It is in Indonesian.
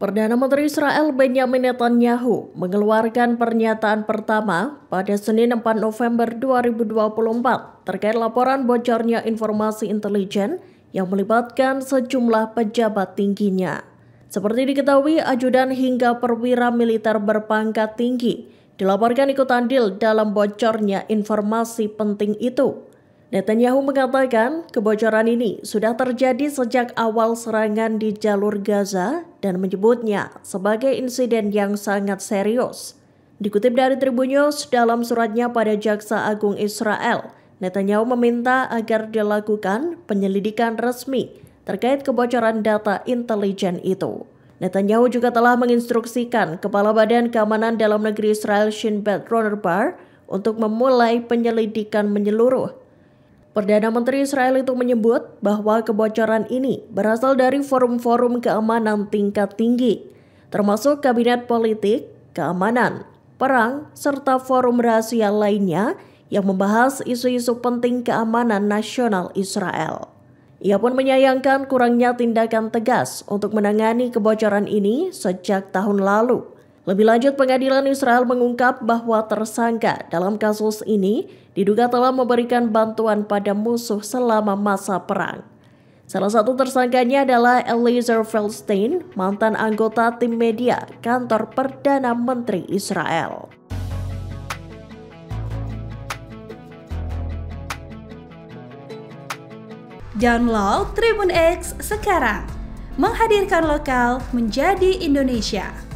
Perdana Menteri Israel Benjamin Netanyahu mengeluarkan pernyataan pertama pada Senin 4 November 2024 terkait laporan bocornya informasi intelijen yang melibatkan sejumlah pejabat tingginya. Seperti diketahui, ajudan hingga perwira militer berpangkat tinggi dilaporkan ikut andil dalam bocornya informasi penting itu. Netanyahu mengatakan kebocoran ini sudah terjadi sejak awal serangan di jalur Gaza dan menyebutnya sebagai insiden yang sangat serius. Dikutip dari Tribun News dalam suratnya pada Jaksa Agung Israel, Netanyahu meminta agar dilakukan penyelidikan resmi terkait kebocoran data intelijen itu. Netanyahu juga telah menginstruksikan Kepala Badan Keamanan Dalam Negeri Israel Shin Bet Ronerbar untuk memulai penyelidikan menyeluruh Perdana Menteri Israel itu menyebut bahwa kebocoran ini berasal dari forum-forum keamanan tingkat tinggi, termasuk kabinet politik, keamanan, perang, serta forum rahasia lainnya yang membahas isu-isu penting keamanan nasional Israel. Ia pun menyayangkan kurangnya tindakan tegas untuk menangani kebocoran ini sejak tahun lalu lebih lanjut, pengadilan Israel mengungkap bahwa tersangka dalam kasus ini diduga telah memberikan bantuan pada musuh selama masa perang. Salah satu tersangkanya adalah Eliezer Feldstein, mantan anggota tim media kantor Perdana Menteri Israel. Download Tribun X sekarang, menghadirkan lokal menjadi Indonesia.